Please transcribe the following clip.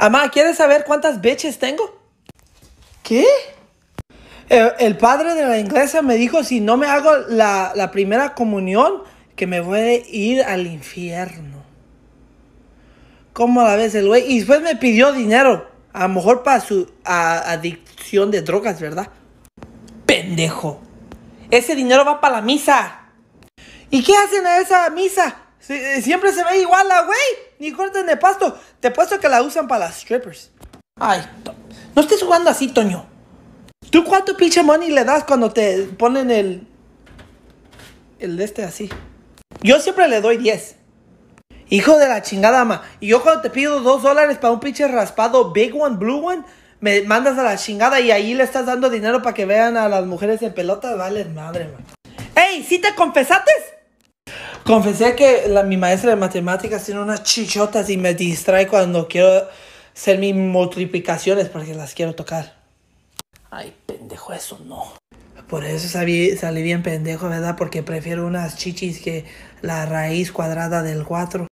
Amá, ¿quieres saber cuántas beches tengo? ¿Qué? Eh, el, padre de la inglesa me dijo, si no me hago la, primera comunión, que me voy a ir al infierno. ¿Cómo la ves el güey? Y después me pidió dinero. A lo mejor para su adicción de drogas, ¿verdad? Pendejo. Ese dinero va para la misa. ¿Y qué hacen a esa misa? Eh, siempre se ve igual la güey ni corten de pasto. Te puesto que la usan para las strippers. Ay, no estés jugando así, Toño. ¿Tú cuánto pinche money le das cuando te ponen el. el de este así? Yo siempre le doy 10. Hijo de la chingada, ma. Y yo cuando te pido 2 dólares para un pinche raspado, big one, blue one, me mandas a la chingada y ahí le estás dando dinero para que vean a las mujeres en pelotas. Vale, madre, ma. ¡Ey! si te confesaste? Confesé que la, mi maestra de matemáticas tiene unas chichotas y me distrae cuando quiero hacer mis multiplicaciones porque las quiero tocar. Ay, pendejo, eso no. Por eso salí, salí bien pendejo, ¿verdad? Porque prefiero unas chichis que la raíz cuadrada del 4.